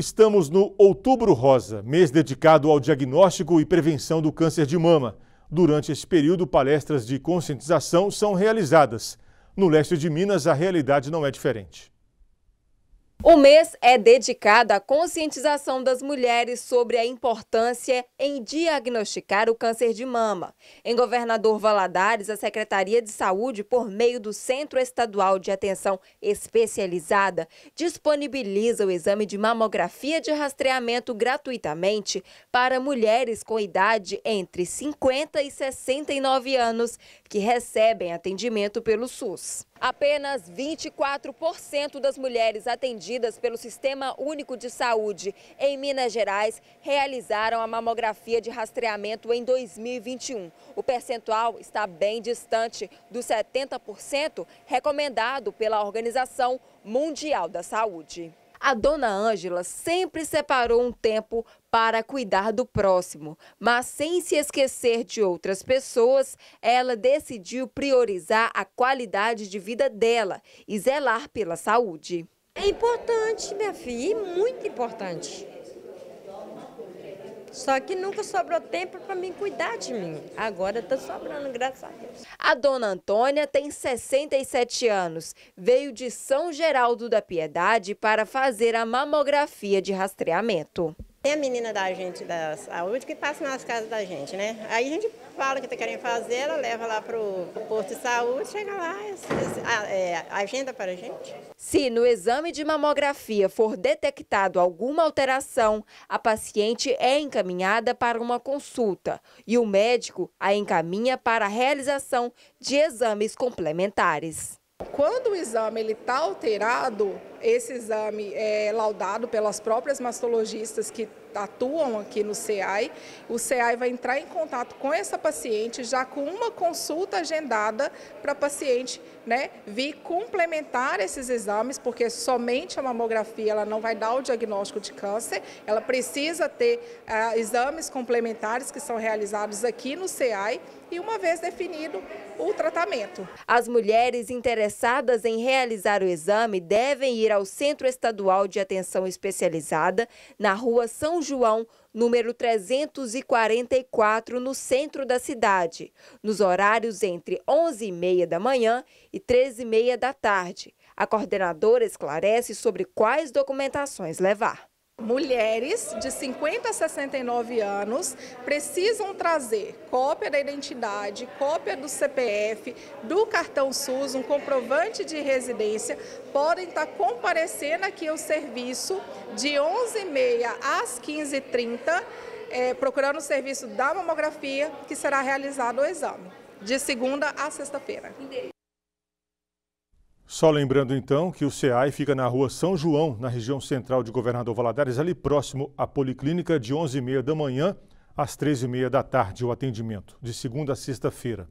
Estamos no Outubro Rosa, mês dedicado ao diagnóstico e prevenção do câncer de mama. Durante esse período, palestras de conscientização são realizadas. No leste de Minas, a realidade não é diferente. O mês é dedicado à conscientização das mulheres sobre a importância em diagnosticar o câncer de mama. Em Governador Valadares, a Secretaria de Saúde, por meio do Centro Estadual de Atenção Especializada, disponibiliza o exame de mamografia de rastreamento gratuitamente para mulheres com idade entre 50 e 69 anos que recebem atendimento pelo SUS. Apenas 24% das mulheres atendidas atendidas pelo Sistema Único de Saúde em Minas Gerais realizaram a mamografia de rastreamento em 2021. O percentual está bem distante dos 70% recomendado pela Organização Mundial da Saúde. A dona Ângela sempre separou um tempo para cuidar do próximo, mas sem se esquecer de outras pessoas, ela decidiu priorizar a qualidade de vida dela e zelar pela saúde. É importante, minha filha, muito importante. Só que nunca sobrou tempo para mim cuidar de mim. Agora está sobrando, graças a Deus. A dona Antônia tem 67 anos. Veio de São Geraldo da Piedade para fazer a mamografia de rastreamento. Tem a menina da gente da saúde que passa nas casas da gente, né? Aí a gente fala que tá querendo fazer, ela leva lá pro, o posto de saúde, chega lá, é, é, agenda para a gente. Se no exame de mamografia for detectado alguma alteração, a paciente é encaminhada para uma consulta e o médico a encaminha para a realização de exames complementares. Quando o exame está alterado, esse exame é laudado pelas próprias mastologistas que atuam aqui no CEAI. O CEAI vai entrar em contato com essa paciente já com uma consulta agendada para a paciente né, vir complementar esses exames, porque somente a mamografia ela não vai dar o diagnóstico de câncer, ela precisa ter ah, exames complementares que são realizados aqui no CEAI e uma vez definido o tratamento. As mulheres interessadas em realizar o exame devem ir ir ao Centro Estadual de Atenção Especializada, na Rua São João, número 344, no centro da cidade, nos horários entre 11h30 da manhã e 13h30 da tarde. A coordenadora esclarece sobre quais documentações levar. Mulheres de 50 a 69 anos precisam trazer cópia da identidade, cópia do CPF, do cartão SUS, um comprovante de residência, podem estar tá comparecendo aqui ao serviço de 11h30 às 15h30, eh, é, procurando o serviço da mamografia, que será realizado o exame, de segunda a sexta-feira. Só lembrando então que o SEAI fica na rua São João, na região central de Governador Valadares, ali próximo à Policlínica, de 11h30 da manhã às 13h30 da tarde, o atendimento, de segunda a sexta-feira.